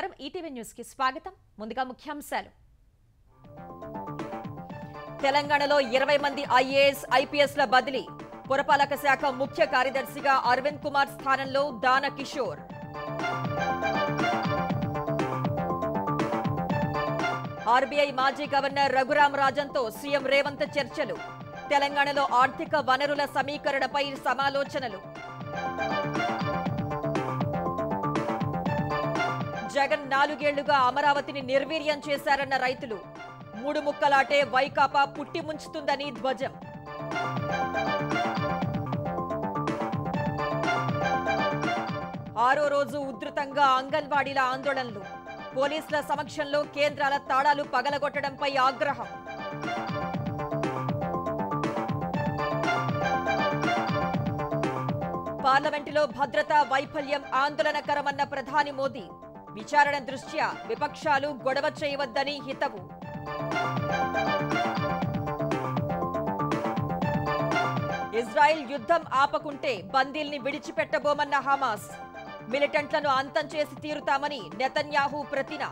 ప్రకారం ETV news కి స్వాగతం ముందుగా ముఖ్యాంశాలు తెలంగాణలో ఇరవై మంది ఐఏఎస్ ఐపీఎస్ల బదిలీ పురపాలక శాఖ ముఖ్య కార్యదర్శిగా అరవింద్ కుమార్ స్థానంలో దాన కిషోర్ ఆర్బీఐ మాజీ గవర్నర్ రఘురామ్ రాజన్తో సీఎం రేవంత్ చర్చలు తెలంగాణలో ఆర్థిక వనరుల సమీకరణపై సమాలోచనలు జగన్ నాలుగేళ్లుగా అమరావతిని నిర్వీర్యం చేశారన్న రైతులు మూడు ముక్కలాటే వైకాపా పుట్టి ముంచుతుందని ధ్వజం ఆరో రోజు ఉధృతంగా అంగన్వాడీల ఆందోళనలు పోలీసుల సమక్షంలో కేంద్రాల తాళాలు పగలగొట్టడంపై ఆగ్రహం పార్లమెంటులో భద్రతా వైఫల్యం ఆందోళనకరమన్న ప్రధాని మోదీ విచారణ దృష్ట్యా విపక్షాలు గొడవ చేయవద్దని హితవు ఇజ్రాయిల్ యుద్ధం ఆపకుంటే బందీల్ని విడిచిపెట్టబోమన్న హమాస్ మిలిటెంట్లను అంతం చేసి తీరుతామని నెతన్యాహు ప్రతిన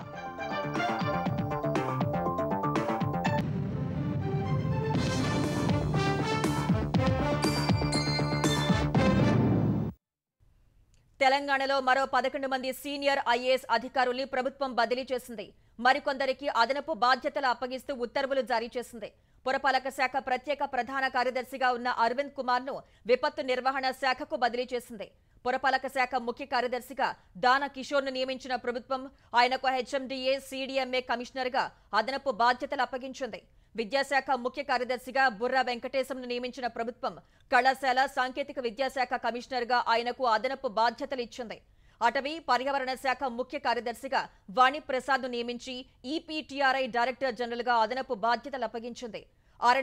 తెలంగాణలో మరో పదకొండు మంది సీనియర్ ఐఏఎస్ అధికారుల్ని ప్రభుత్వం బదిలీ చేసింది మరికొందరికి అదనపు బాధ్యతలు అప్పగిస్తూ ఉత్తర్వులు జారీ చేసింది పురపాలక శాఖ ప్రత్యేక ప్రధాన కార్యదర్శిగా ఉన్న అరవింద్ కుమార్ను విపత్తు నిర్వహణ శాఖకు బదిలీ చేసింది పురపాలక శాఖ ముఖ్య కార్యదర్శిగా దాన కిషోర్ను నియమించిన ప్రభుత్వం ఆయనకు హెచ్ఎండిఏ సీడీఎంఏ కమిషనర్గా అదనపు బాధ్యతలు అప్పగించింది విద్యాశాఖ ముఖ్య కార్యదర్శిగా బుర్రా వెంకటేశంను నియమించిన ప్రభుత్వం కళాశాల సాంకేతిక విద్యాశాఖ కమిషనర్గా ఆయనకు అదనపు బాధ్యతలు ఇచ్చింది అటవీ పర్యావరణ శాఖ ముఖ్య కార్యదర్శిగా వాణిప్రసాద్ను నియమించి ఈపీటీఆర్ఐ డైరెక్టర్ జనరల్గా అదనపు బాధ్యతలు అప్పగించింది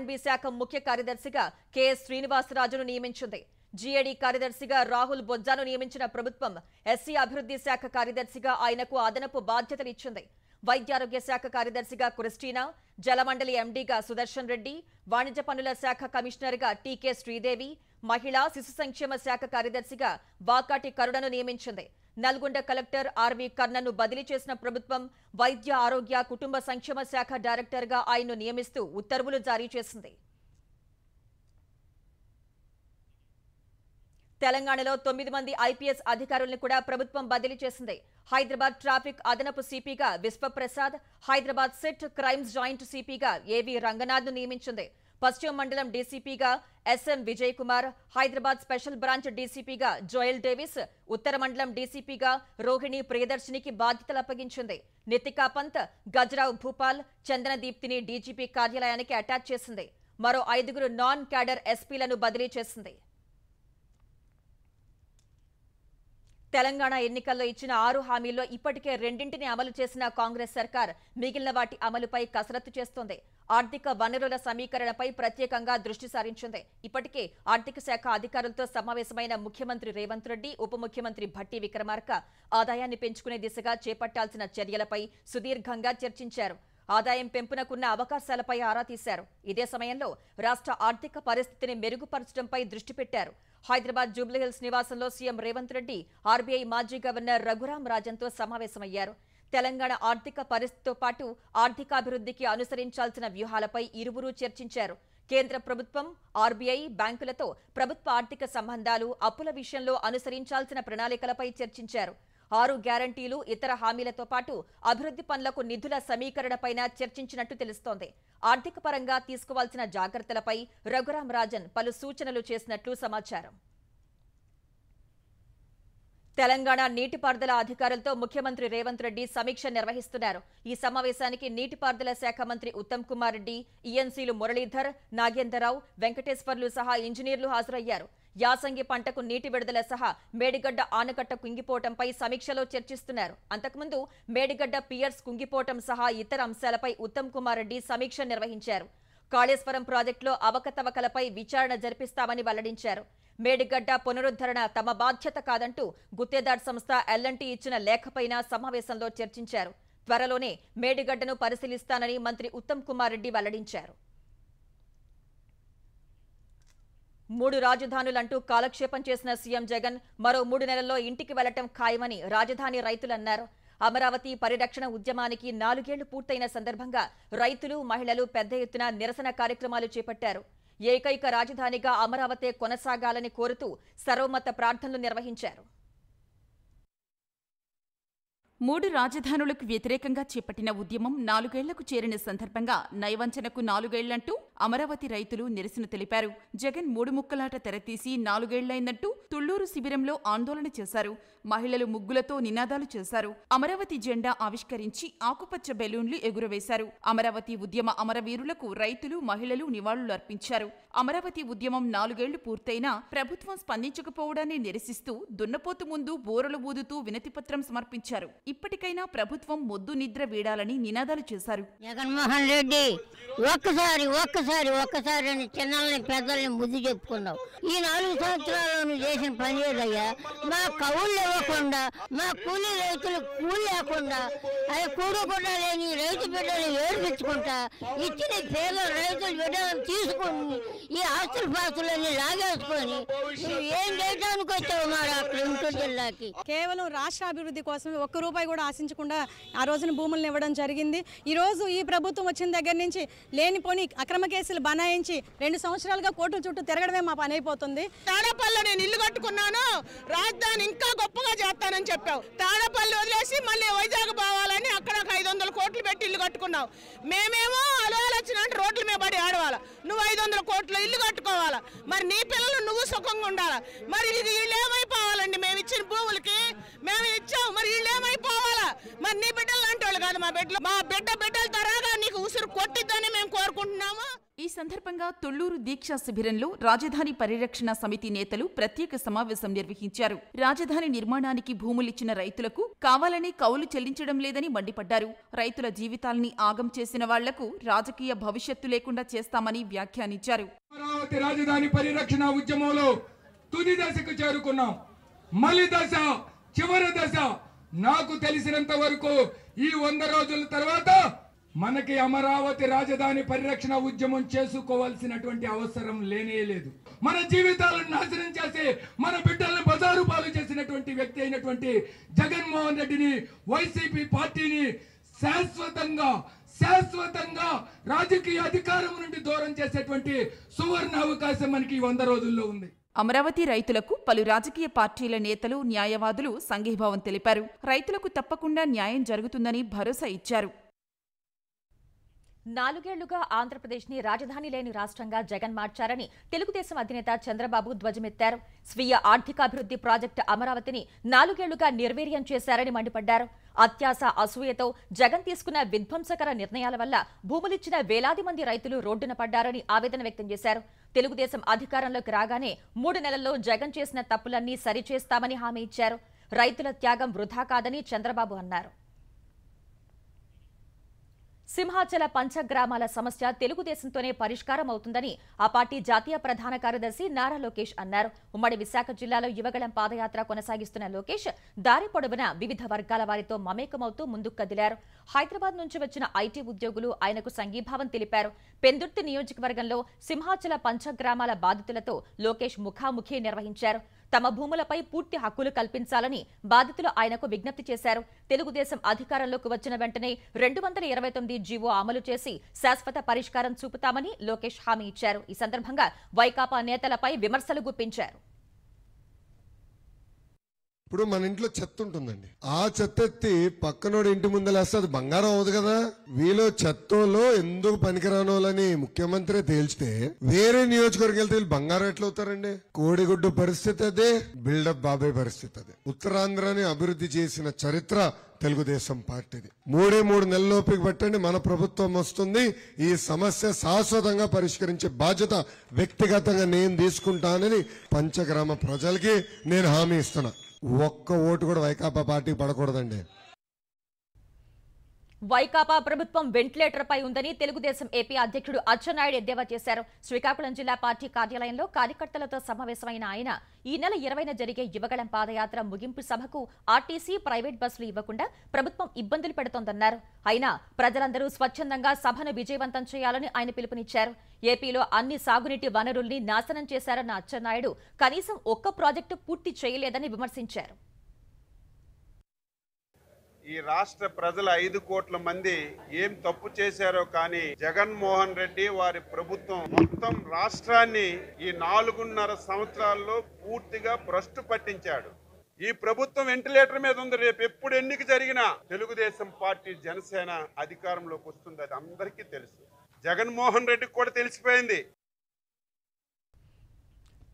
బి శాఖ ముఖ్య కార్యదర్శిగా కెఎస్ శ్రీనివాసరాజును నియమించింది జీఏడీ కార్యదర్శిగా రాహుల్ బొజ్జాను నియమించిన ప్రభుత్వం ఎస్సీ అభివృద్ధి శాఖ కార్యదర్శిగా ఆయనకు అదనపు బాధ్యతలు ఇచ్చింది వైద్యారోగ్య శాఖ కార్యదర్శిగా క్రిస్టీనా జలమండలి ఎండీగా సుదర్శన్ రెడ్డి వాణిజ్య పనుల శాఖ కమిషనర్గా టీకే శ్రీదేవి మహిళా శిశు సంక్షేమ శాఖ కార్యదర్శిగా వాకాటి కరుణను నియమించింది నల్గొండ కలెక్టర్ ఆర్వీ కర్ణను బదిలీ చేసిన ప్రభుత్వం వైద్య ఆరోగ్య కుటుంబ సంక్షేమ శాఖ డైరెక్టర్గా ఆయన్ను నియమిస్తూ ఉత్తర్వులు జారీ చేసింది తెలంగాణలో తొమ్మిది మంది ఐపీఎస్ అధికారులను కూడా ప్రభుత్వం బదిలీ చేసింది హైదరాబాద్ ట్రాఫిక్ అదనపు సిపిగా Vishwaprasad Hyderabad SIT crimes joint సిపిగా ఏవి రంగనాథ్ నియమించింది పశ్చిమ మండలం డీసీపీగా SM Vijay Kumar Hyderabad special branch డీసీపీగా జోయల్ డేవిస్ ఉత్తర మండలం డీసీపీగా రోహిణి ప్రియదర్శినికి బాధ్యతలు అప్పగించింది నితికా పంత్ గజరావ్ భూపాల్ చందనదీప్తిని డీజీపీ కార్యాలయానికి అటాచ్ చేసింది మరో ఐదుగురు నాన్ క్యాడర్ ఎస్పీలను బదిలీ చేసింది తెలంగాణ ఎన్నికల్లో ఇచ్చిన ఆరు హామీల్లో ఇప్పటికే రెండింటిని అమలు చేసిన కాంగ్రెస్ సర్కార్ మిగిలిన వాటి అమలుపై కసరత్తు చేస్తోంది ఆర్థిక వనరుల సమీకరణపై ప్రత్యేకంగా దృష్టి సారించింది ఇప్పటికే ఆర్థిక శాఖ అధికారులతో సమావేశమైన ముఖ్యమంత్రి రేవంత్ రెడ్డి ఉప ముఖ్యమంత్రి భట్టి విక్రమార్క ఆదాయాన్ని పెంచుకునే దిశగా చేపట్టాల్సిన చర్యలపై సుదీర్ఘంగా చర్చించారు ఆదాయం పెంపునకున్న అవకాశాలపై ఆరా తీశారు ఇదే సమయంలో రాష్ట్ర ఆర్థిక పరిస్థితిని మెరుగుపరచడంపై దృష్టి పెట్టారు హైదరాబాద్ జూబ్లీహిల్స్ నివాసంలో సీఎం రేవంత్ రెడ్డి ఆర్బీఐ మాజీ గవర్నర్ రఘురాం రాజన్తో సమావేశమయ్యారు తెలంగాణ ఆర్థిక పరిస్థితితో పాటు ఆర్థికాభివృద్ధికి అనుసరించాల్సిన వ్యూహాలపై ఇరువురూ చర్చించారు కేంద్ర ప్రభుత్వం ఆర్బీఐ బ్యాంకులతో ప్రభుత్వ ఆర్థిక సంబంధాలు అప్పుల విషయంలో అనుసరించాల్సిన ప్రణాళికలపై చర్చించారు ఆరు గ్యారంటీలు ఇతర హామీలతో పాటు అభివృద్ధి పనులకు నిధుల సమీకరణపైన చర్చించినట్టు తెలుస్తోంది ఆర్థిక పరంగా తీసుకోవాల్సిన జాగ్రత్తలపై రాజన్ పలు సూచనలు చేసినట్లు సమాచారం తెలంగాణ నీటిపారుదల అధికారులతో ముఖ్యమంత్రి రేవంత్ రెడ్డి సమీక్ష నిర్వహిస్తున్నారు ఈ సమావేశానికి నీటిపారుదల శాఖ మంత్రి ఉత్తమ్ కుమార్ రెడ్డి ఈఎన్సీలు e మురళీధర్ నాగేంద్రరావు వెంకటేశ్వర్లు సహా ఇంజనీర్లు హాజరయ్యారు యాసంగి పంటకు నీటి విడుదల సహా మేడిగడ్డ ఆనకట్ట కుంగిపోవటంపై సమీక్షలో చర్చిస్తున్నారు అంతకుముందు మేడిగడ్డ పియర్స్ కుంగిపోవటం సహా ఇతర అంశాలపై ఉత్తమ్ కుమార్ రెడ్డి సమీక్ష నిర్వహించారు కాళేశ్వరం ప్రాజెక్టులో అవకతవకలపై విచారణ జరిపిస్తామని వెల్లడించారు మేడిగడ్డ పునరుద్ధరణ తమ బాధ్యత కాదంటూ గుత్తేదార్ సంస్థ ఎల్ఎన్టీ ఇచ్చిన లేఖపైన సమావేశంలో చర్చించారు త్వరలోనే మేడిగడ్డను పరిశీలిస్తానని మంత్రి ఉత్తమ్ కుమార్ రెడ్డి వెల్లడించారు మూడు రాజధానులంటూ కాలక్షేపం చేసిన సీఎం జగన్ మరో మూడు నెలల్లో ఇంటికి వెళ్లటం ఖాయమని రాజధాని రైతులన్నారు అమరావతి పరిరక్షణ ఉద్యమానికి నాలుగేళ్లు పూర్తయిన సందర్భంగా రైతులు మహిళలు పెద్ద ఎత్తున నిరసన కార్యక్రమాలు చేపట్టారు ఏకైక రాజధానిగా అమరావతి కొనసాగాలని కోరుతూ సర్వమత ప్రార్థనలు నిర్వహించారు మూడు రాజధానులకు వ్యతిరేకంగా చేపట్టిన ఉద్యమం నాలుగేళ్లకు చేరిన సందర్భంగా నయవంచనకు నాలుగేళ్లంటూ అమరావతి రైతులు నిరసన తెలిపారు జగన్ మూడు ముక్కలాట తెరతీసి నాలుగేళ్లైందంటూ తుళ్లూరు శిబిరంలో ఆందోళన చేశారు మహిళలు ముగ్గులతో నినాదాలు చేశారు అమరావతి జెండా ఆవిష్కరించి ఆకుపచ్చ బెలూన్లు ఎగురవేశారు అమరావతి ఉద్యమ అమరవీరులకు రైతులు మహిళలు నివాళులు అర్పించారు అమరావతి ఉద్యమం నాలుగేళ్లు పూర్తయినా ప్రభుత్వం స్పందించకపోవడాన్ని నిరసిస్తూ దున్నపోతు ముందు బోరలు ఊదుతూ వినతిపత్రం సమర్పించారు ఇప్పటికైనా ప్రభుత్వం మొద్దు నిద్ర వీడాలని నినాదాలు చేశారు జగన్మోహన్ రెడ్డి ఒక్కసారి ఒక్కసారి ఒక్కసారి చిన్నల్ని పెద్దల్ని ముద్దు ఈ నాలుగు సంవత్సరాలు చేసిన పని లేదయ్యా మా కవుళ్ళు ఇవ్వకుండా మా కూలీ రైతులు కూలి లేకుండా అది కూడకుండా లేని రైతు బిడ్డలు ఏడిపించుకుంటా ఇచ్చిన పేద రైతుల బిడ్డలను తీసుకుని ఈ ఆస్తుల పాస్తులన్నీ లాగేసుకొని ఏం చేయడానికి వచ్చావు మా డాక్టర్ జిల్లాకి కేవలం రాష్ట్ర అభివృద్ధి కోసం ఒక్క రూపాయి కూడా ఆశించకుండా ఆ రోజున భూములను ఇవ్వడం జరిగింది ఈ రోజు ఈ ప్రభుత్వం వచ్చిన దగ్గర నుంచి లేనిపోని అక్రమ కేసులు బనాయించి రెండు సంవత్సరాలుగా కోర్టుల చుట్టూ తిరగడమే మా పని అయిపోతుంది తాడపల్లిలో నేను ఇల్లు కట్టుకున్నాను రాజధాని ఇంకా గొప్పగా చేస్తానని చెప్పావు తాడపల్లి వదిలేసి మళ్ళీ వైజాగ్ పోవాలని అక్కడ ఒక ఐదు వందల కోట్లు పెట్టి ఇల్లు కట్టుకున్నావు మేమేమో అలవాలు వచ్చినట్టు రోడ్ల మీద పడి ఆడవాళ్ళ నువ్వు ఐదు వందల కోట్లు ఇల్లు కట్టుకోవాలా మరి నీ పిల్లలు నువ్వు సుఖంగా ఉండాలా మరి ఇది ఇల్లు ఏమైపోవాలండి మేము ఇచ్చిన భూములకి మేము ఇచ్చాము మరి వీళ్ళు ఏమైపోవాలా మరి నీ బిడ్డలు లాంటి వాళ్ళు కాదు మా బిడ్డలు మా బిడ్డ బిడ్డలు తరగా నీకు ఉసురు కొట్టిద్దని మేము కోరుకుంటున్నాము ఈ సందర్భంగా తుళ్లూరు దీక్షా శిబిరంలో రాజధాని పరిరక్షణ సమితి నేతలు ప్రత్యేక సమావేశం నిర్వహించారు రాజధాని నిర్మాణానికి భూములిచ్చిన రైతులకు కావాలని కౌలు చెల్లించడం లేదని మండిపడ్డారు రైతుల జీవితాల్ని ఆగం చేసిన వాళ్లకు రాజకీయ భవిష్యత్తు లేకుండా చేస్తామని వ్యాఖ్యానించారు రాజధాని పరిరక్షణ ఉద్యమంలో తుది దశకు చేరుకున్నాం మలి దశ చివరి దశ నాకు తెలిసినంత వరకు ఈ వంద రోజుల తర్వాత మనకి అమరావతి రాజధాని పరిరక్షణ ఉద్యమం చేసుకోవాల్సినటువంటి అవసరం లేనే లేదు మన జీవితాలను నాశనం చేసి మన బిడ్డలను బజారు పాలు చేసినటువంటి వ్యక్తి అయినటువంటి జగన్మోహన్ రెడ్డిని వైసీపీ పార్టీని శాశ్వతంగా శాశ్వతంగా రాజకీయ అధికారం నుండి దూరం చేసేటువంటి సువర్ణ అవకాశం మనకి వంద రోజుల్లో ఉంది అమరావతి రైతులకు పలు రాజకీయ పార్టీల నేతలు న్యాయవాదులు సంఘీభావం తెలిపారు రైతులకు తప్పకుండా న్యాయం జరుగుతుందని భరోసా ఇచ్చారు నాలుగేళ్లుగా ఆంధ్రప్రదేశ్ ని రాజధాని లేని రాష్ట్రంగా జగన్ మార్చారని తెలుగుదేశం అధినేత చంద్రబాబు ధ్వజమెత్తారు స్వీయ ఆర్థికాభివృద్ధి ప్రాజెక్టు అమరావతిని నాలుగేళ్లుగా నిర్వీర్యం చేశారని మండిపడ్డారు అత్యాశ అసూయతో జగన్ తీసుకున్న విధ్వంసకర నిర్ణయాల వల్ల భూములిచ్చిన వేలాది మంది రైతులు రోడ్డున పడ్డారని ఆవేదన వ్యక్తం చేశారు తెలుగుదేశం అధికారంలోకి రాగానే మూడు నెలల్లో జగన్ చేసిన తప్పులన్నీ సరిచేస్తామని హామీ ఇచ్చారు రైతుల త్యాగం వృధా కాదని చంద్రబాబు అన్నారు సింహాచల పంచగ్రామాల సమస్య తెలుగుదేశంతోనే పరిష్కారం అవుతుందని ఆ పార్టీ జాతీయ ప్రధాన కార్యదర్శి నారా లోకేష్ అన్నారు ఉమ్మడి విశాఖ జిల్లాలో యువగళం పాదయాత్ర కొనసాగిస్తున్న లోకేష్ దారి పొడవున వివిధ వర్గాల వారితో మమేకమవుతూ ముందుకు కదిలారు హైదరాబాద్ నుంచి వచ్చిన ఐటీ ఉద్యోగులు ఆయనకు సంఘీభావం తెలిపారు పెందుర్తి నియోజకవర్గంలో సింహాచల పంచగ్రామాల బాధితులతో లోకేష్ ముఖాముఖి నిర్వహించారు తమ భూములపై పూర్తి హక్కులు కల్పించాలని బాధితులు ఆయనకు విజ్ఞప్తి చేశారు తెలుగుదేశం అధికారంలోకి వచ్చిన వెంటనే రెండు వందల ఇరవై తొమ్మిది జీవో అమలు చేసి శాశ్వత పరిష్కారం చూపుతామని లోకేష్ హామీ ఇచ్చారు ఈ సందర్భంగా వైకాపా నేతలపై విమర్శలు గుప్పించారు ఇప్పుడు మన ఇంట్లో చెత్త ఉంటుందండి ఆ చెత్త ఎత్తి పక్కనోడు ఇంటి ముందలేస్తే అది బంగారం అవదు కదా వీళ్ళు చెత్తలో ఎందుకు పనికిరానోళ్ళని ముఖ్యమంత్రి తేల్చితే వేరే నియోజకవర్గం వెళ్తే బంగారం బంగారం ఎట్లవుతారండి కోడిగుడ్డు పరిస్థితి అదే బిల్డప్ బాబే పరిస్థితి అదే ఉత్తరాంధ్రని అభివృద్ధి చేసిన చరిత్ర తెలుగుదేశం పార్టీది మూడే మూడు లోపలికి పట్టండి మన ప్రభుత్వం వస్తుంది ఈ సమస్య శాశ్వతంగా పరిష్కరించే బాధ్యత వ్యక్తిగతంగా నేను తీసుకుంటానని పంచగ్రామ ప్రజలకి నేను హామీ ఇస్తున్నా ఒక్క ఓటు కూడా వైకాపా పార్టీ పడకూడదండి వైకాపా ప్రభుత్వం వెంటిలేటర్పై ఉందని తెలుగుదేశం ఏపీ అధ్యక్షుడు అచ్చెన్నాయుడు ఎద్దేవా చేశారు శ్రీకాకుళం జిల్లా పార్టీ కార్యాలయంలో కార్యకర్తలతో సమావేశమైన ఆయన ఈ నెల ఇరవైన జరిగే యువగళం పాదయాత్ర ముగింపు సభకు ఆర్టీసీ ప్రైవేట్ బస్సులు ఇవ్వకుండా ప్రభుత్వం ఇబ్బందులు పెడుతోందన్నారు అయినా ప్రజలందరూ స్వచ్ఛందంగా సభను విజయవంతం చేయాలని ఆయన పిలుపునిచ్చారు ఏపీలో అన్ని సాగునీటి వనరుల్ని నాశనం చేశారన్న అచ్చెన్నాయుడు కనీసం ఒక్క ప్రాజెక్టు పూర్తి చేయలేదని విమర్శించారు ఈ రాష్ట్ర ప్రజల ఐదు కోట్ల మంది ఏం తప్పు చేశారో కానీ జగన్మోహన్ రెడ్డి వారి ప్రభుత్వం మొత్తం రాష్ట్రాన్ని ఈ నాలుగున్నర సంవత్సరాల్లో పూర్తిగా భ్రష్టు పట్టించాడు ఈ ప్రభుత్వం వెంటిలేటర్ మీద ఉంది రేపు ఎప్పుడు ఎన్నిక జరిగినా తెలుగుదేశం పార్టీ జనసేన అధికారంలోకి వస్తుంది అది అందరికీ తెలుసు జగన్మోహన్ రెడ్డికి కూడా తెలిసిపోయింది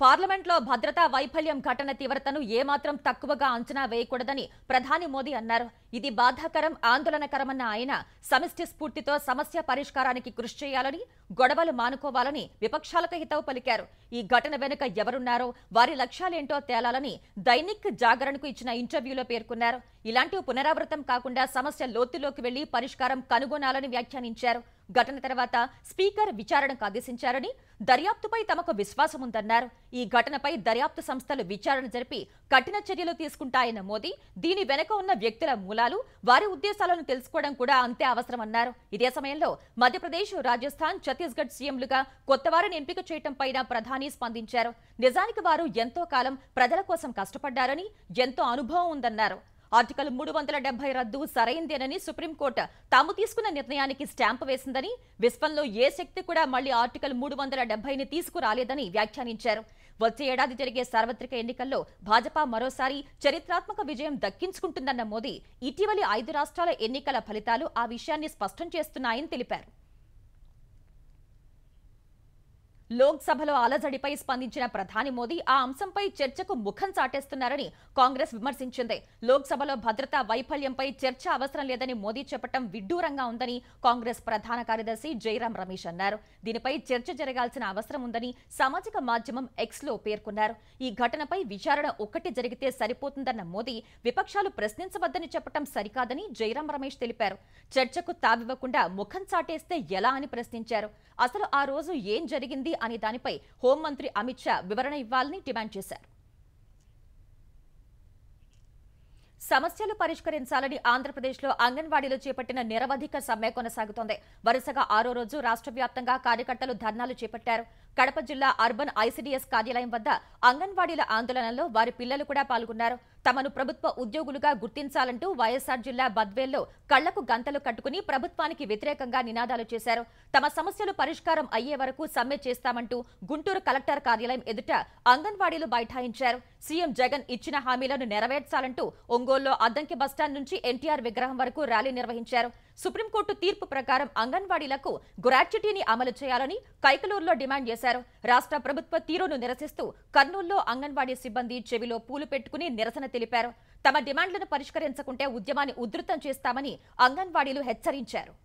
పార్లమెంట్లో భద్రతా వైఫల్యం ఘటన తీవ్రతను ఏమాత్రం తక్కువగా అంచనా వేయకూడదని ప్రధాని మోదీ అన్నారు ఇది బాధాకరం ఆందోళనకరమన్న ఆయన సమిష్టి స్ఫూర్తితో సమస్య పరిష్కారానికి కృషి చేయాలని గొడవలు మానుకోవాలని విపక్షాలకు హితవు పలికారు ఈ ఘటన వెనుక ఎవరున్నారో వారి లక్ష్యాలేంటో తేలాలని దైనిక్ జాగరణకు ఇచ్చిన ఇంటర్వ్యూలో పేర్కొన్నారు ఇలాంటివి పునరావృతం కాకుండా సమస్య లోతులోకి వెళ్లి పరిష్కారం కనుగొనాలని వ్యాఖ్యానించారు ఘటన తర్వాత స్పీకర్ విచారణకు ఆదేశించారని దర్యాప్తుపై తమకు విశ్వాసముందన్నారు ఈ ఘటనపై దర్యాప్తు సంస్థలు విచారణ జరిపి కఠిన చర్యలు తీసుకుంటాయన్న మోదీ దీని వెనుక ఉన్న వ్యక్తుల మూల కులాలు వారి ఉద్దేశాలను తెలుసుకోవడం కూడా అంతే అవసరమన్నారు ఇదే సమయంలో మధ్యప్రదేశ్ రాజస్థాన్ ఛత్తీస్గఢ్ సీఎంలుగా కొత్త వారిని ఎంపిక చేయడంపై ప్రధాని స్పందించారు నిజానికి వారు ఎంతో కాలం ప్రజల కోసం కష్టపడ్డారని ఎంతో అనుభవం ఉందన్నారు ఆర్టికల్ మూడు వందల డెబ్బై రద్దు సరైందేనని సుప్రీంకోర్టు తాము తీసుకున్న నిర్ణయానికి స్టాంపు వేసిందని విశ్వంలో ఏ శక్తి కూడా మళ్లీ ఆర్టికల్ మూడు వందల డెబ్బైని తీసుకురాలేదని వ్యాఖ్యానించారు వచ్చే ఏడాది జరిగే సార్వత్రిక ఎన్నికల్లో భాజపా మరోసారి చరిత్రాత్మక విజయం దక్కించుకుంటుందన్న మోదీ ఇటీవలి ఐదు రాష్ట్రాల ఎన్నికల ఫలితాలు ఆ విషయాన్ని స్పష్టం చేస్తున్నాయని తెలిపారు లోక్సభలో అలజడిపై స్పందించిన ప్రధాని మోదీ ఆ అంశంపై చర్చకు ముఖం చాటేస్తున్నారని కాంగ్రెస్ విమర్శించింది లోక్సభలో భద్రతా వైఫల్యంపై చర్చ అవసరం లేదని మోదీ చెప్పడం విడ్డూరంగా ఉందని కాంగ్రెస్ ప్రధాన కార్యదర్శి జైరాం రమేష్ అన్నారు దీనిపై చర్చ జరగాల్సిన అవసరం ఉందని సామాజిక మాధ్యమం ఎక్స్లో పేర్కొన్నారు ఈ ఘటనపై విచారణ ఒక్కటి జరిగితే సరిపోతుందన్న మోదీ విపక్షాలు ప్రశ్నించవద్దని చెప్పడం సరికాదని జైరాం రమేష్ తెలిపారు చర్చకు తావివ్వకుండా ముఖం చాటేస్తే ఎలా అని ప్రశ్నించారు అసలు ఆ రోజు ఏం జరిగింది అనే దానిపై హోంమంత్రి అమిత్ షా వివరణ ఇవ్వాలని డిమాండ్ చేశారు సమస్యలు పరిష్కరించాలని ఆంధ్రప్రదేశ్లో అంగన్వాడీలో చేపట్టిన నిరవధిక సమ్మె కొనసాగుతోంది వరుసగా ఆరో రోజు రాష్ట్ర వ్యాప్తంగా కార్యకర్తలు ధర్నాలు చేపట్టారు కడప జిల్లా అర్బన్ ఐసీడీఎస్ కార్యాలయం వద్ద అంగన్వాడీల ఆందోళనలో వారి పిల్లలు కూడా పాల్గొన్నారు తమను ప్రభుత్వ ఉద్యోగులుగా గుర్తించాలంటూ వైఎస్సార్ జిల్లా బద్వేల్లో కళ్లకు గంతలు కట్టుకుని ప్రభుత్వానికి వ్యతిరేకంగా నినాదాలు చేశారు తమ సమస్యలు పరిష్కారం అయ్యే వరకు సమ్మె చేస్తామంటూ గుంటూరు కలెక్టర్ కార్యాలయం ఎదుట అంగన్వాడీలు బైఠాయించారు సీఎం జగన్ ఇచ్చిన హామీలను నెరవేర్చాలంటూ ఒంగోలులో అద్దంకి బస్టాండ్ నుంచి ఎన్టీఆర్ విగ్రహం వరకు ర్యాలీ నిర్వహించారు సుప్రీంకోర్టు తీర్పు ప్రకారం అంగన్వాడీలకు గ్రాట్యుటీని అమలు చేయాలని కైకలూరులో డిమాండ్ చేశారు రాష్ట్ర ప్రభుత్వ తీరును నిరసిస్తూ కర్నూలులో అంగన్వాడీ సిబ్బంది చెవిలో పూలు పెట్టుకుని నిరసన తెలిపారు తమ డిమాండ్లను పరిష్కరించకుంటే ఉద్యమాన్ని ఉధృతం చేస్తామని అంగన్వాడీలు హెచ్చరించారు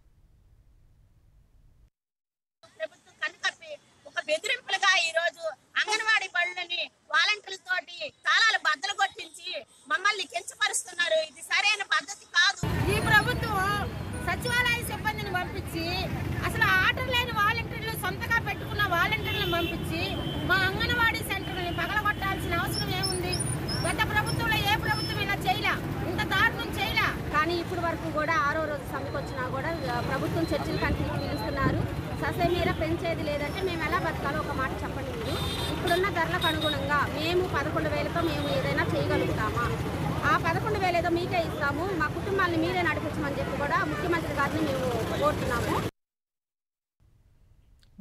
ఈ రోజు పనులని కొట్టించి మమ్మల్ని కించపరుస్తున్నారు ఇది సరైన పద్ధతి కాదు ఈ ప్రభుత్వం సచివాలయ సిబ్బందిని పంపించి అసలు ఆర్డర్ లేని వాలంటీర్లు సొంతగా పెట్టుకున్న వాలంటీర్లను పంపించి మా అంగన్వాడీ సెంటర్ని పగలగొట్టాల్సిన అవసరం ఏముంది గత ప్రభుత్వంలో ఏ ప్రభుత్వం ఇలా చేయలే ఇంత దారుణం కానీ ఇప్పటి వరకు కూడా ఆరో రోజు సమ్మెకు వచ్చినా కూడా ప్రభుత్వం చర్చలు కంటిన్యూ పిలుస్తున్నారు ససే మీద పెంచేది లేదంటే మేము ఎలా బతకాలో ఒక మాట చెప్పండి మీరు ఇప్పుడున్న ధరలకు అనుగుణంగా మేము పదకొండు వేలతో మేము ఏదైనా చేయగలుగుతామా ఆ పదకొండు వేలేదో మీకే ఇస్తాము మా కుటుంబాన్ని మీరే నడిపించమని చెప్పి కూడా ముఖ్యమంత్రి గారిని మేము కోరుతున్నాము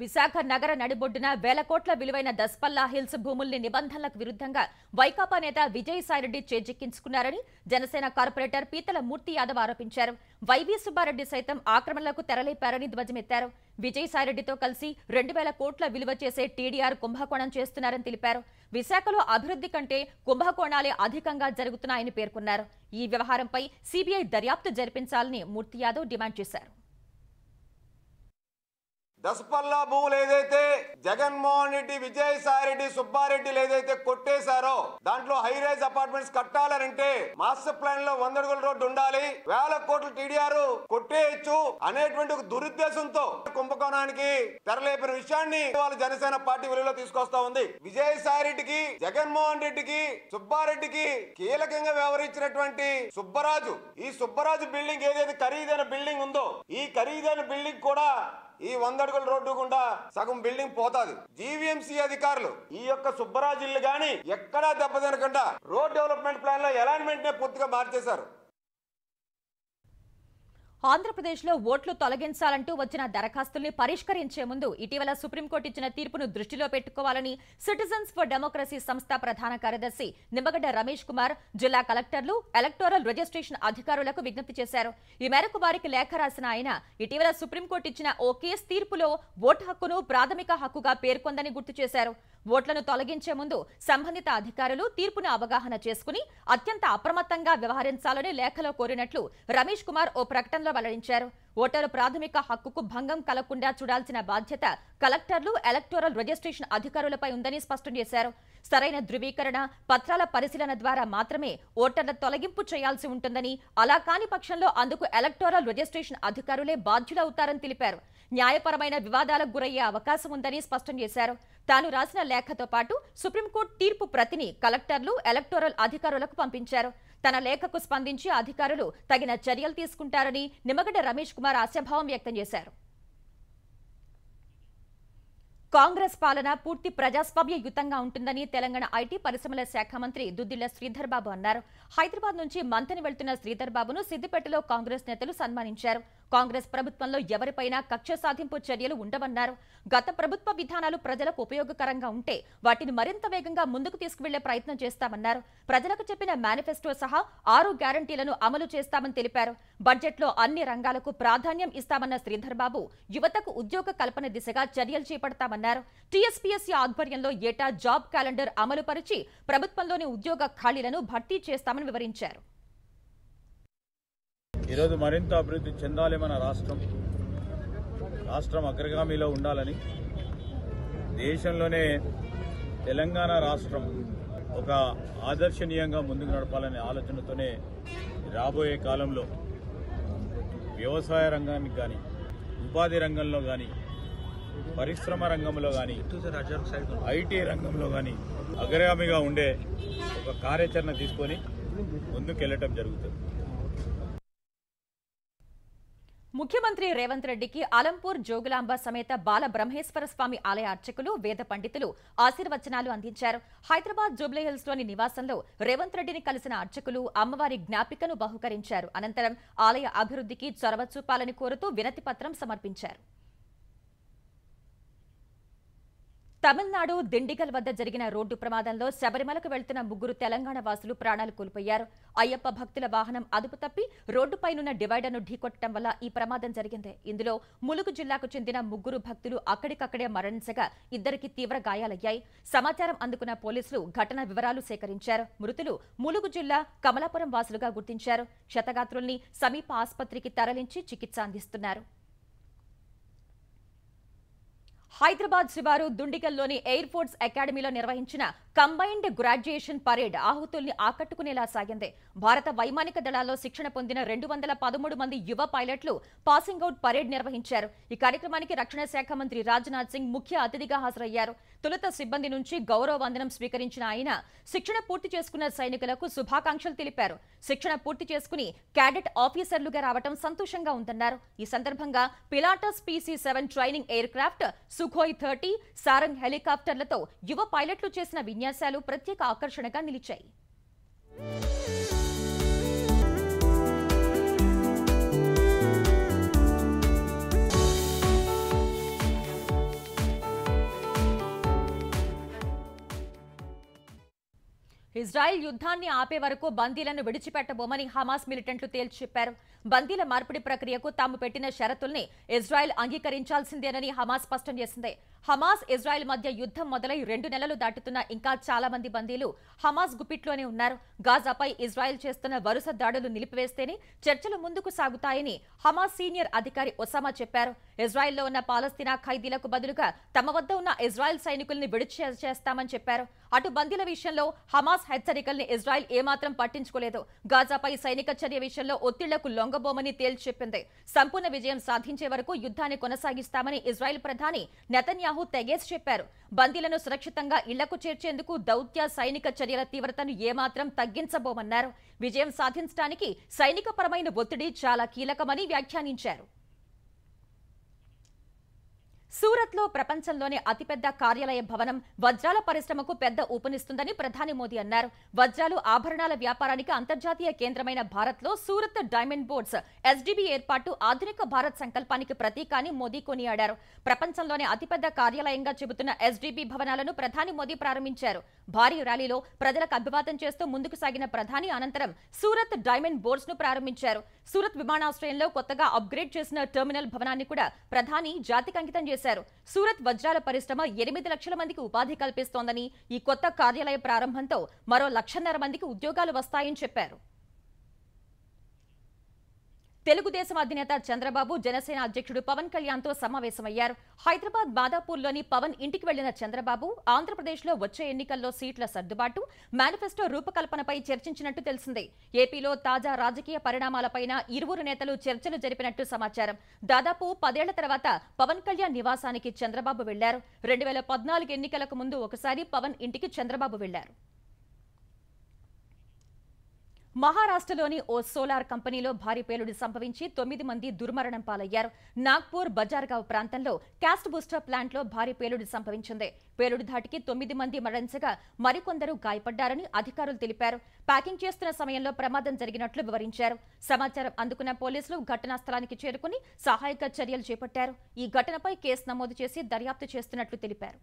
విశాఖ నగర నడిబొడ్డున వేల కోట్ల విలువైన దస్పల్లా హిల్స్ భూముల్ని నిబంధనలకు విరుద్ధంగా వైకాపా నేత విజయసాయిరెడ్డి చేజిక్కించుకున్నారని జనసేన కార్పొరేటర్ పీతల మూర్తి యాదవ్ ఆరోపించారు వైవి సుబ్బారెడ్డి సైతం ఆక్రమణలకు తెరలేపారని ధ్వజమెత్తారు విజయసాయిరెడ్డితో కలిసి రెండు వేల కోట్ల విలువ చేసే టీడీఆర్ కుంభకోణం చేస్తున్నారని తెలిపారు విశాఖలో అభివృద్ధి కంటే కుంభకోణాలే అధికంగా జరుగుతున్నాయని పేర్కొన్నారు ఈ వ్యవహారంపై సిబిఐ దర్యాప్తు జరిపించాలని మూర్తి యాదవ్ డిమాండ్ చేశారు దసపల్లా భూములు ఏదైతే జగన్మోహన్ రెడ్డి విజయసాయి రెడ్డి సుబ్బారెడ్డిలు ఏదైతే కొట్టేశారో దాంట్లో హై రైజ్ అపార్ట్మెంట్స్ కట్టాలంటే మాస్టర్ ప్లాన్ లో వంద అడుగుల రోడ్డు ఉండాలి వేల కోట్లు టీడీఆర్ కొట్టేయచ్చు అనేటువంటి దురుద్దేశంతో కుంభకోణానికి తెరలేపిన విషయాన్ని వాళ్ళు జనసేన పార్టీ వెలుగులో తీసుకొస్తా ఉంది విజయసాయి రెడ్డికి జగన్మోహన్ రెడ్డికి సుబ్బారెడ్డికి కీలకంగా వ్యవహరించినటువంటి సుబ్బరాజు ఈ సుబ్బరాజు బిల్డింగ్ ఏదైతే ఖరీదైన బిల్డింగ్ ఉందో ఈ ఖరీదైన బిల్డింగ్ కూడా ఈ వంద అడుగుల రోడ్డు గుండా సగం బిల్డింగ్ పోతాది జీవీఎంసీ అధికారులు ఈ యొక్క ఇల్లు గాని ఎక్కడా దెబ్బతినకుండా రోడ్ డెవలప్మెంట్ ప్లాన్ లో అలైన్మెంట్ నే పూర్తిగా మార్చేశారు ఆంధ్రప్రదేశ్లో ఓట్లు తొలగించాలంటూ వచ్చిన దరఖాస్తుల్ని పరిష్కరించే ముందు ఇటీవల సుప్రీంకోర్టు ఇచ్చిన తీర్పును దృష్టిలో పెట్టుకోవాలని సిటిజన్స్ ఫర్ డెమోక్రసీ సంస్థ ప్రధాన కార్యదర్శి నిమ్మగడ్డ రమేష్ కుమార్ జిల్లా కలెక్టర్లు ఎలక్టోరల్ రిజిస్ట్రేషన్ అధికారులకు విజ్ఞప్తి చేశారు ఈ మేరకు వారికి లేఖ రాసిన ఆయన ఇటీవల సుప్రీంకోర్టు ఇచ్చిన ఓ కేసు తీర్పులో ఓటు హక్కును ప్రాథమిక హక్కుగా పేర్కొందని గుర్తు చేశారు ఓట్లను తొలగించే ముందు సంబంధిత అధికారులు తీర్పును అవగాహన చేసుకుని అత్యంత అప్రమత్తంగా వ్యవహరించాలని లేఖలో కోరినట్లు రమేష్ కుమార్ ఓ ప్రకటనలో వెల్లడించారు ఓటరు ప్రాథమిక హక్కుకు భంగం కలగకుండా చూడాల్సిన బాధ్యత కలెక్టర్లు ఎలక్టోరల్ రిజిస్ట్రేషన్ అధికారులపై ఉందని స్పష్టం చేశారు సరైన ధృవీకరణ పత్రాల పరిశీలన ద్వారా మాత్రమే ఓటర్ల తొలగింపు చేయాల్సి ఉంటుందని అలా కాని పక్షంలో అందుకు ఎలక్టోరల్ రిజిస్ట్రేషన్ అధికారులే బాధ్యులవుతారని తెలిపారు న్యాయపరమైన వివాదాలకు గురయ్యే అవకాశం ఉందని స్పష్టం చేశారు తాను రాసిన లేఖతో పాటు సుప్రీంకోర్టు తీర్పు ప్రతిని కలెక్టర్లు ఎలక్టోరల్ అధికారులకు పంపించారు తన లేఖకు స్పందించి అధికారులు తగిన చర్యలు తీసుకుంటారని నిమ్మగడ్డ రమేష్ కుమార్ ఆశాభావం వ్యక్తం చేశారు కాంగ్రెస్ పాలన పూర్తి ప్రజాస్వామ్య యుతంగా ఉంటుందని తెలంగాణ ఐటీ పరిశ్రమల శాఖ మంత్రి దుద్దిళ్ల శ్రీధర్ బాబు అన్నారు హైదరాబాద్ నుంచి మంతని వెళ్తున్న శ్రీధర్ బాబును సిద్దిపేటలో కాంగ్రెస్ నేతలు సన్మానించారు కాంగ్రెస్ ప్రభుత్వంలో ఎవరిపైనా కక్ష సాధింపు చర్యలు ఉండవన్నారు గత ప్రభుత్వ విధానాలు ప్రజలకు ఉపయోగకరంగా ఉంటే వాటిని మరింత వేగంగా ముందుకు తీసుకువెళ్లే ప్రయత్నం చేస్తామన్నారు ప్రజలకు చెప్పిన మేనిఫెస్టో సహా ఆరు గ్యారంటీలను అమలు చేస్తామని తెలిపారు బడ్జెట్లో అన్ని రంగాలకు ప్రాధాన్యం ఇస్తామన్న శ్రీధర్బాబు యువతకు ఉద్యోగ కల్పన దిశగా చర్యలు చేపడతామన్నారు టీఎస్పీఎస్సీ ఆధ్వర్యంలో ఏటా జాబ్ క్యాలెండర్ అమలుపరిచి ప్రభుత్వంలోని ఉద్యోగ ఖాళీలను భర్తీ చేస్తామని వివరించారు ఈరోజు మరింత అభివృద్ధి చెందాలి మన రాష్ట్రం రాష్ట్రం అగ్రగామిలో ఉండాలని దేశంలోనే తెలంగాణ రాష్ట్రం ఒక ఆదర్శనీయంగా ముందుకు నడపాలనే ఆలోచనతోనే రాబోయే కాలంలో వ్యవసాయ రంగానికి కానీ ఉపాధి రంగంలో కానీ పరిశ్రమ రంగంలో కానీ ఐటీ రంగంలో కానీ అగ్రగామిగా ఉండే ఒక కార్యాచరణ తీసుకొని ముందుకెళ్ళటం జరుగుతుంది ముఖ్యమంత్రి రేవంత్ రెడ్డికి అలంపూర్ జోగులాంబ సమేత బాల బ్రహ్మేశ్వర స్వామి ఆలయ అర్చకులు వేద పండితులు ఆశీర్వచనాలు అందించారు హైదరాబాద్ జూబ్లీహిల్స్ లోని నివాసంలో రేవంత్ రెడ్డిని కలిసిన అర్చకులు అమ్మవారి జ్ఞాపికను బహుకరించారు అనంతరం ఆలయ అభివృద్ధికి చొరవ చూపాలని కోరుతూ వినతి సమర్పించారు తమిళనాడు దిండిగల్ వద్ద జరిగిన రోడ్డు ప్రమాదంలో శబరిమలకు వెళ్తున్న ముగ్గురు తెలంగాణ వాసులు ప్రాణాలు కోల్పోయారు అయ్యప్ప భక్తుల వాహనం అదుపు తప్పి రోడ్డుపైనున్న డివైడర్ను ఢీకొట్టడం వల్ల ఈ ప్రమాదం జరిగింది ఇందులో ములుగు జిల్లాకు చెందిన ముగ్గురు భక్తులు అక్కడికక్కడే మరణించగా ఇద్దరికి తీవ్ర గాయాలయ్యాయి సమాచారం అందుకున్న పోలీసులు ఘటన వివరాలు సేకరించారు మృతులు ములుగు జిల్లా కమలాపురం వాసులుగా గుర్తించారు క్షతగాత్రుల్ని సమీప ఆసుపత్రికి తరలించి చికిత్స అందిస్తున్నారు హైదరాబాద్ శివారు దుండికల్లోని ఎయిర్ ఫోర్స్ అకాడమీలో నిర్వహించిన కంబైన్డ్ గ్రాడ్యుయేషన్ పరేడ్ ఆహుతుల్ని ఆకట్టుకునేలా సాగింది భారత వైమానిక దళాల్లో శిక్షణ పొందిన రెండు వందల పదమూడు మంది యువ పైలట్లు పాసింగ్ అవుట్ పరేడ్ నిర్వహించారు ఈ కార్యక్రమానికి రక్షణ శాఖ మంత్రి రాజ్నాథ్ సింగ్ ముఖ్య అతిథిగా హాజరయ్యారు తొలుత సిబ్బంది నుంచి గౌరవ వందనం స్వీకరించిన ఆయన శిక్షణ పూర్తి చేసుకున్న సైనికులకు శుభాకాంక్షలు తెలిపారు శిక్షణ పూర్తి చేసుకుని క్యాడెట్ ఆఫీసర్లుగా రావడం సంతోషంగా ఉందన్నారు ఈ సందర్భంగా Pilatus PC seven training aircraft Sukhoi thirty Sarang హెలికాప్టర్లతో యువ పైలట్లు చేసిన విన్యాసాలు ప్రత్యేక ఆకర్షణగా నిలిచాయి ఇజ్రాయెల్ యుద్ధాన్ని ఆపే వరకు బందీలను విడిచిపెట్టబోమని హమాస్ మిలిటెంట్లు చెప్పారు బందీల మార్పిడి ప్రక్రియకు తాము పెట్టిన షరతుల్ని ఇజ్రాయెల్ అంగీకరించాల్సిందేనని హమాస్ స్పష్టం చేసింది హమాస్ ఇజ్రాయెల్ మధ్య యుద్ధం మొదలై రెండు నెలలు దాటుతున్న ఇంకా చాలా మంది బందీలు హమాస్ గుప్పిట్లోనే ఉన్నారు గాజాపై ఇజ్రాయెల్ చేస్తున్న వరుస దాడులు నిలిపివేస్తేనే చర్చలు ముందుకు సాగుతాయని హమాస్ సీనియర్ అధికారి ఒసామా చెప్పారు ఇజ్రాయెల్లో ఉన్న పాలస్తీనా ఖైదీలకు బదులుగా తమ వద్ద ఉన్న ఇజ్రాయెల్ సైనికుల్ని విడిచి చేస్తామని చెప్పారు అటు బందీల విషయంలో హమాస్ హెచ్చరికల్ని ఇజ్రాయెల్ ఏమాత్రం పట్టించుకోలేదు గాజాపై సైనిక చర్య విషయంలో ఒత్తిళ్లకు లొంగబోమని తేల్చి చెప్పింది సంపూర్ణ విజయం సాధించే వరకు యుద్ధాన్ని కొనసాగిస్తామని ఇజ్రాయెల్ ప్రధాని నెతన్యాహు తెగేసి చెప్పారు బందీలను సురక్షితంగా ఇళ్లకు చేర్చేందుకు దౌత్య సైనిక చర్యల తీవ్రతను ఏమాత్రం తగ్గించబోమన్నారు విజయం సాధించడానికి సైనికపరమైన ఒత్తిడి చాలా కీలకమని వ్యాఖ్యానించారు సూరత్లో ప్రపంచంలోనే అతిపెద్ద కార్యాలయ భవనం వజ్రాల పరిశ్రమకు పెద్ద ఊపునిస్తుందని ప్రధాని మోదీ అన్నారు వజ్రాలు ఆభరణాల వ్యాపారానికి అంతర్జాతీయ కేంద్రమైన భారత్లో సూరత్ డైమండ్ బోర్డ్స్ ఎస్డీబీ ఏర్పాటు ఆధునిక భారత్ సంకల్పానికి ప్రతీక అని మోదీ కొనియాడారు ప్రపంచంలోనే అతిపెద్ద కార్యాలయంగా చెబుతున్న ఎస్డీబీ భవనాలను ప్రధాని మోదీ ప్రారంభించారు భారీ ర్యాలీలో ప్రజలకు అభివాదం చేస్తూ ముందుకు సాగిన ప్రధాని అనంతరం సూరత్ డైమండ్ బోర్డ్స్ ను ప్రారంభించారు సూరత్ విమానాశ్రయంలో కొత్తగా అప్గ్రేడ్ చేసిన టెర్మినల్ భవనాన్ని కూడా ప్రధాని జాతికి అంకితం చేశారు చేశారు సూరత్ వజ్రాల పరిశ్రమ ఎనిమిది లక్షల మందికి ఉపాధి కల్పిస్తోందని ఈ కొత్త కార్యాలయ ప్రారంభంతో మరో లక్షన్నర మందికి ఉద్యోగాలు వస్తాయని చెప్పారు తెలుగుదేశం అధినేత చంద్రబాబు జనసేన అధ్యక్షుడు పవన్ కళ్యాణ్తో సమావేశమయ్యారు హైదరాబాద్ బాదాపూర్లోని పవన్ ఇంటికి వెళ్లిన చంద్రబాబు ఆంధ్రప్రదేశ్లో వచ్చే ఎన్నికల్లో సీట్ల సర్దుబాటు మేనిఫెస్టో రూపకల్పనపై చర్చించినట్టు తెలిసిందే ఏపీలో తాజా రాజకీయ పరిణామాలపైన ఇరువురు నేతలు చర్చలు జరిపినట్టు సమాచారం దాదాపు పదేళ్ల తర్వాత పవన్ కళ్యాణ్ నివాసానికి చంద్రబాబు వెళ్లారు రెండు ఎన్నికలకు ముందు ఒకసారి పవన్ ఇంటికి చంద్రబాబు వెళ్లారు మహారాష్ట్రలోని ఓ సోలార్ కంపెనీలో భారీ పేలుడు సంభవించి తొమ్మిది మంది దుర్మరణం పాలయ్యారు నాగ్పూర్ బజార్గావ్ ప్రాంతంలో క్యాస్ట్ బూస్టర్ ప్లాంట్లో భారీ పేలుడు సంభవించింది పేలుడు ధాటికి తొమ్మిది మంది మరణించగా మరికొందరు గాయపడ్డారని అధికారులు తెలిపారు ప్యాకింగ్ చేస్తున్న సమయంలో ప్రమాదం జరిగినట్లు వివరించారు సమాచారం అందుకున్న పోలీసులు ఘటనా స్థలానికి చేరుకుని సహాయక చర్యలు చేపట్టారు ఈ ఘటనపై కేసు నమోదు చేసి దర్యాప్తు చేస్తున్నట్లు తెలిపారు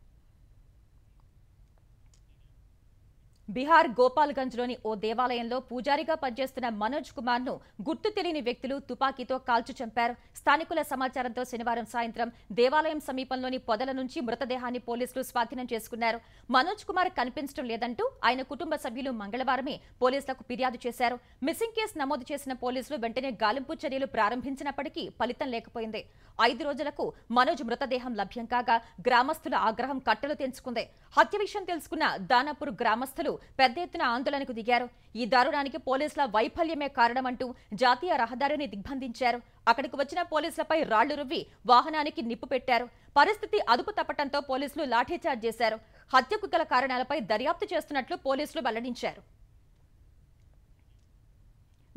బీహార్ గోపాల్గంజ్లోని ఓ దేవాలయంలో పూజారిగా పనిచేస్తున్న మనోజ్ కుమార్ను గుర్తు తెలియని వ్యక్తులు తుపాకీతో కాల్చి చంపారు స్థానికుల సమాచారంతో శనివారం సాయంత్రం దేవాలయం సమీపంలోని పొదల నుంచి మృతదేహాన్ని పోలీసులు స్వాధీనం చేసుకున్నారు మనోజ్ కుమార్ కనిపించడం లేదంటూ ఆయన కుటుంబ సభ్యులు మంగళవారమే పోలీసులకు ఫిర్యాదు చేశారు మిస్సింగ్ కేసు నమోదు చేసిన పోలీసులు వెంటనే గాలింపు చర్యలు ప్రారంభించినప్పటికీ ఫలితం లేకపోయింది ఐదు రోజులకు మనోజ్ మృతదేహం లభ్యం కాగా గ్రామస్తుల ఆగ్రహం కట్టలు తెంచుకుంది హత్య విషయం తెలుసుకున్న దానాపూర్ గ్రామస్తులు పెద్ద ఎత్తున ఆందోళనకు దిగారు ఈ దారుణానికి పోలీసుల వైఫల్యమే కారణమంటూ జాతీయ రహదారిని దిగ్బంధించారు అక్కడికి వచ్చిన పోలీసులపై రాళ్లు రువ్వి వాహనానికి నిప్పు పెట్టారు పరిస్థితి అదుపు తప్పటంతో పోలీసులు లాఠీచార్జ్ చేశారు హత్యకు గల కారణాలపై దర్యాప్తు చేస్తున్నట్లు పోలీసులు వెల్లడించారు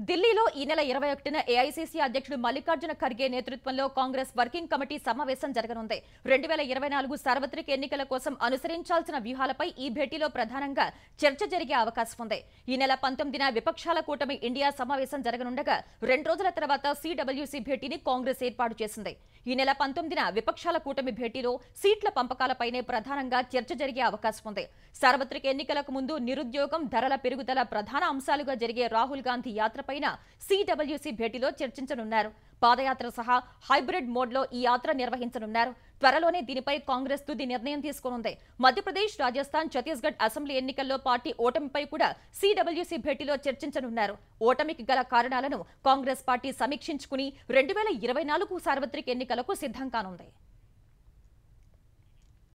ఢిల్లీలో ఈ నెల ఇరవై ఒకటిన ఏఐసీసీ అధ్యక్షుడు మల్లికార్జున ఖర్గే నేతృత్వంలో కాంగ్రెస్ వర్కింగ్ కమిటీ సమావేశం జరగనుంది రెండు వేల ఇరవై నాలుగు సార్వత్రిక ఎన్నికల కోసం అనుసరించాల్సిన వ్యూహాలపై ఈ భేటీలో ప్రధానంగా చర్చ జరిగే అవకాశం ఉంది ఈ నెల పంతొమ్మిదిన విపక్షాల కూటమి ఇండియా సమావేశం జరగనుండగా రెండు రోజుల తర్వాత సిడబ్ల్యూసీ భేటీని కాంగ్రెస్ ఏర్పాటు చేసింది ఈ నెల పంతొమ్మిదిన విపక్షాల కూటమి భేటీలో సీట్ల పంపకాలపైనే ప్రధానంగా చర్చ జరిగే అవకాశం ఉంది సార్వత్రిక ఎన్నికలకు ముందు నిరుద్యోగం ధరల పెరుగుదల ప్రధాన అంశాలుగా జరిగే రాహుల్ గాంధీ యాత్రపై అంశాలపై సిడబ్ల్యూసీ భేటీలో చర్చించనున్నారు పాదయాత్ర సహా హైబ్రిడ్ మోడ్లో ఈ యాత్ర నిర్వహించనున్నారు త్వరలోనే దీనిపై కాంగ్రెస్ తుది నిర్ణయం తీసుకునుంది మధ్యప్రదేశ్ రాజస్థాన్ ఛత్తీస్గఢ్ అసెంబ్లీ ఎన్నికల్లో పార్టీ ఓటమిపై కూడా సిడబ్ల్యూసీ భేటీలో చర్చించనున్నారు ఓటమికి గల కారణాలను కాంగ్రెస్ పార్టీ సమీక్షించుకుని రెండు సార్వత్రిక ఎన్నికలకు సిద్ధం కానుంది